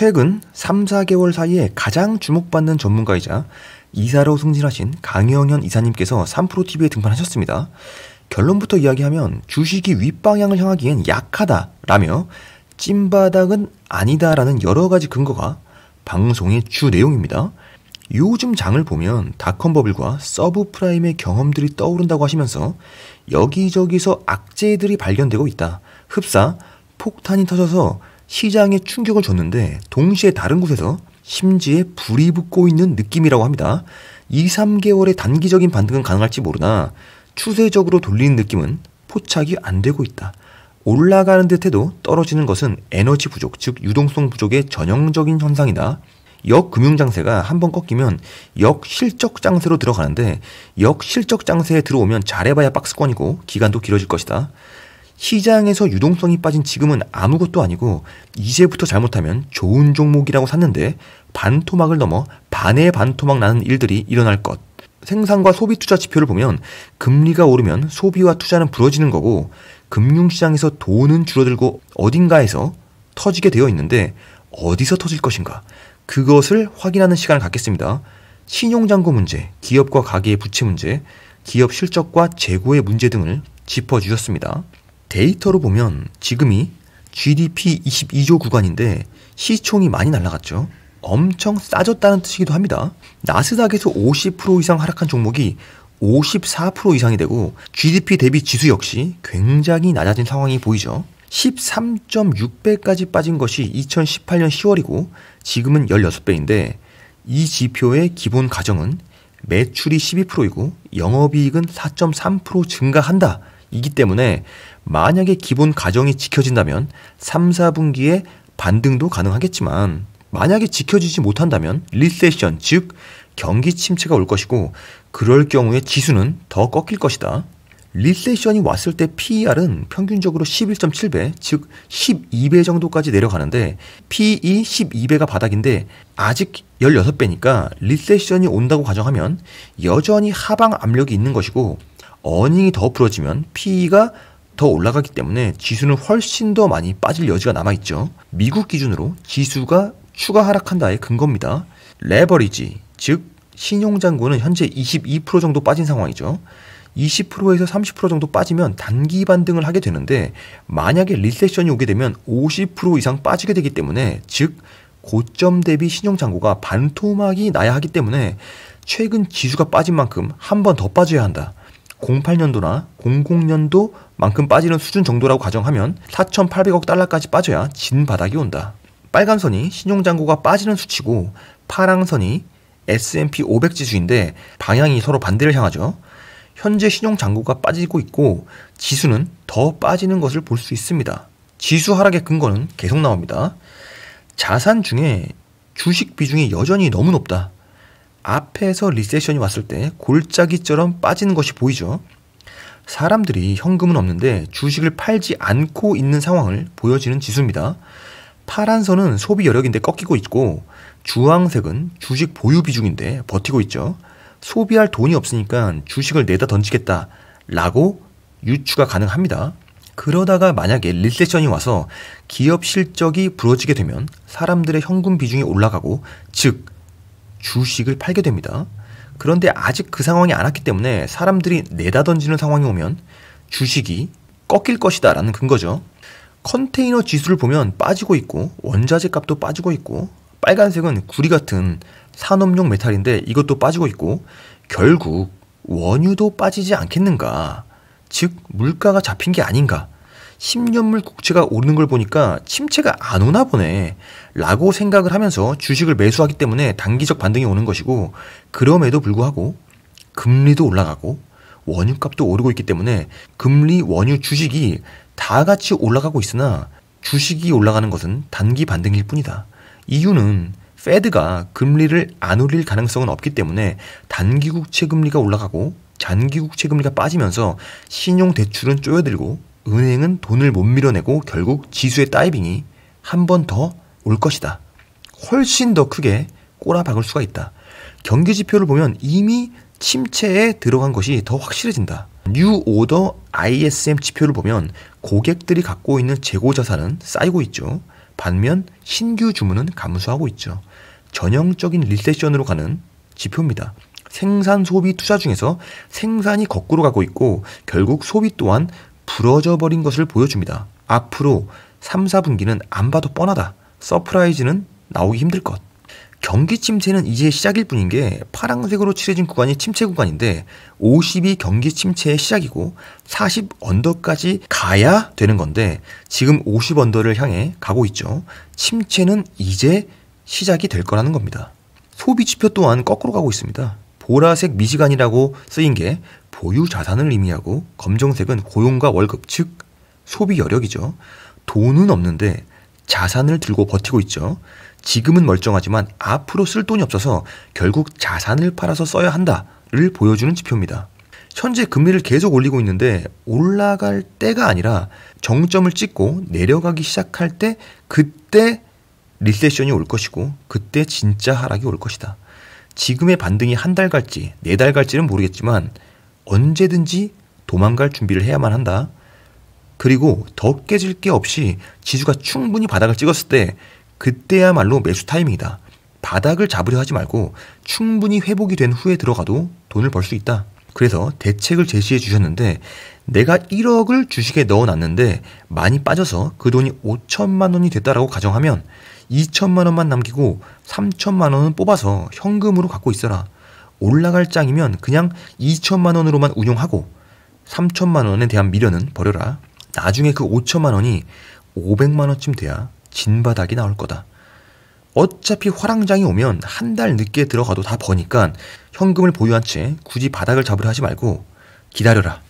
최근 3, 4개월 사이에 가장 주목받는 전문가이자 이사로 승진하신 강영현 이사님께서 3프로TV에 등판하셨습니다. 결론부터 이야기하면 주식이 윗방향을 향하기엔 약하다라며 찐바닥은 아니다라는 여러 가지 근거가 방송의 주 내용입니다. 요즘 장을 보면 닷컴 버블과 서브프라임의 경험들이 떠오른다고 하시면서 여기저기서 악재들이 발견되고 있다. 흡사 폭탄이 터져서 시장에 충격을 줬는데 동시에 다른 곳에서 심지에 불이 붙고 있는 느낌이라고 합니다. 2, 3개월의 단기적인 반등은 가능할지 모르나 추세적으로 돌리는 느낌은 포착이 안 되고 있다. 올라가는 듯해도 떨어지는 것은 에너지 부족, 즉 유동성 부족의 전형적인 현상이다. 역금융장세가 한번 꺾이면 역실적장세로 들어가는데 역실적장세에 들어오면 잘해봐야 박스권이고 기간도 길어질 것이다. 시장에서 유동성이 빠진 지금은 아무것도 아니고 이제부터 잘못하면 좋은 종목이라고 샀는데 반토막을 넘어 반의 반토막 나는 일들이 일어날 것. 생산과 소비 투자 지표를 보면 금리가 오르면 소비와 투자는 부러지는 거고 금융시장에서 돈은 줄어들고 어딘가에서 터지게 되어 있는데 어디서 터질 것인가? 그것을 확인하는 시간을 갖겠습니다. 신용잔고 문제, 기업과 가계의 부채 문제, 기업 실적과 재고의 문제 등을 짚어주셨습니다. 데이터로 보면 지금이 GDP 22조 구간인데 시총이 많이 날라갔죠. 엄청 싸졌다는 뜻이기도 합니다. 나스닥에서 50% 이상 하락한 종목이 54% 이상이 되고 GDP 대비 지수 역시 굉장히 낮아진 상황이 보이죠. 13.6배까지 빠진 것이 2018년 10월이고 지금은 16배인데 이 지표의 기본 가정은 매출이 12%이고 영업이익은 4.3% 증가한다 이기 때문에 만약에 기본 가정이 지켜진다면 3, 4분기에 반등도 가능하겠지만 만약에 지켜지지 못한다면 리세션, 즉 경기 침체가 올 것이고 그럴 경우에 지수는 더 꺾일 것이다. 리세션이 왔을 때 PER은 평균적으로 11.7배, 즉 12배 정도까지 내려가는데 PE 12배가 바닥인데 아직 16배니까 리세션이 온다고 가정하면 여전히 하방 압력이 있는 것이고 어닝이 더 풀어지면 PE가 더 올라가기 때문에 지수는 훨씬 더 많이 빠질 여지가 남아있죠. 미국 기준으로 지수가 추가 하락한다의 근겁니다 레버리지, 즉신용장고는 현재 22% 정도 빠진 상황이죠. 20%에서 30% 정도 빠지면 단기 반등을 하게 되는데 만약에 리세션이 오게 되면 50% 이상 빠지게 되기 때문에 즉 고점 대비 신용장고가 반토막이 나야 하기 때문에 최근 지수가 빠진 만큼 한 번 더 빠져야 한다. 08년도나 00년도만큼 빠지는 수준 정도라고 가정하면 4,800억 달러까지 빠져야 진 바닥이 온다. 빨간 선이 신용장고가 빠지는 수치고 파랑 선이 S&P 500 지수인데 방향이 서로 반대를 향하죠. 현재 신용장고가 빠지고 있고 지수는 더 빠지는 것을 볼 수 있습니다. 지수 하락의 근거는 계속 나옵니다. 자산 중에 주식 비중이 여전히 너무 높다. 앞에서 리세션이 왔을 때 골짜기처럼 빠지는 것이 보이죠. 사람들이 현금은 없는데 주식을 팔지 않고 있는 상황을 보여지는 지수입니다. 파란 선은 소비 여력인데 꺾이고 있고 주황색은 주식 보유 비중인데 버티고 있죠. 소비할 돈이 없으니까 주식을 내다 던지겠다 라고 유추가 가능합니다. 그러다가 만약에 리세션이 와서 기업 실적이 부러지게 되면 사람들의 현금 비중이 올라가고 즉 주식을 팔게 됩니다. 그런데 아직 그 상황이 안 왔기 때문에 사람들이 내다 던지는 상황이 오면 주식이 꺾일 것이다 라는 근거죠. 컨테이너 지수를 보면 빠지고 있고 원자재 값도 빠지고 있고 빨간색은 구리 같은 산업용 메탈인데 이것도 빠지고 있고 결국 원유도 빠지지 않겠는가 즉 물가가 잡힌 게 아닌가 10년물 국채가 오르는 걸 보니까 침체가 안 오나 보네. 라고 생각을 하면서 주식을 매수하기 때문에 단기적 반등이 오는 것이고 그럼에도 불구하고 금리도 올라가고 원유값도 오르고 있기 때문에 금리, 원유, 주식이 다 같이 올라가고 있으나 주식이 올라가는 것은 단기 반등일 뿐이다. 이유는 패드가 금리를 안 올릴 가능성은 없기 때문에 단기 국채 금리가 올라가고 잔기 국채 금리가 빠지면서 신용 대출은 쪼여들고 은행은 돈을 못 밀어내고 결국 지수의 다이빙이 한 번 더 올 것이다. 훨씬 더 크게 꼬라박을 수가 있다. 경기 지표를 보면 이미 침체에 들어간 것이 더 확실해진다. 뉴 오더 ISM 지표를 보면 고객들이 갖고 있는 재고 자산은 쌓이고 있죠. 반면 신규 주문은 감소하고 있죠. 전형적인 리세션으로 가는 지표입니다. 생산 소비 투자 중에서 생산이 거꾸로 가고 있고 결국 소비 또한 부러져 버린 것을 보여줍니다. 앞으로 3, 4분기는 안 봐도 뻔하다. 서프라이즈는 나오기 힘들 것. 경기 침체는 이제 시작일 뿐인 게 파란색으로 칠해진 구간이 침체 구간인데 50이 경기 침체의 시작이고 40 언더까지 가야 되는 건데 지금 50 언더를 향해 가고 있죠. 침체는 이제 시작이 될 거라는 겁니다. 소비 지표 또한 거꾸로 가고 있습니다. 보라색 미지간이라고 쓰인 게 보유 자산을 의미하고 검정색은 고용과 월급, 즉 소비 여력이죠. 돈은 없는데 자산을 들고 버티고 있죠. 지금은 멀쩡하지만 앞으로 쓸 돈이 없어서 결국 자산을 팔아서 써야 한다를 보여주는 지표입니다. 현재 금리를 계속 올리고 있는데 올라갈 때가 아니라 정점을 찍고 내려가기 시작할 때 그때 리세션이 올 것이고 그때 진짜 하락이 올 것이다. 지금의 반등이 한 달 갈지 네 달 갈지는 모르겠지만 언제든지 도망갈 준비를 해야만 한다. 그리고 더 깨질 게 없이 지수가 충분히 바닥을 찍었을 때 그때야말로 매수 타이밍이다. 바닥을 잡으려 하지 말고 충분히 회복이 된 후에 들어가도 돈을 벌 수 있다. 그래서 대책을 제시해 주셨는데 내가 1억을 주식에 넣어놨는데 많이 빠져서 그 돈이 5천만 원이 됐다라고 가정하면 2천만 원만 남기고 3천만 원은 뽑아서 현금으로 갖고 있어라. 올라갈 짱이면 그냥 2천만 원으로만 운용하고 3천만 원에 대한 미련은 버려라. 나중에 그 5천만 원이 500만 원쯤 돼야 진바닥이 나올 거다. 어차피 화랑장이 오면 한 달 늦게 들어가도 다 버니까 현금을 보유한 채 굳이 바닥을 잡으려 하지 말고 기다려라.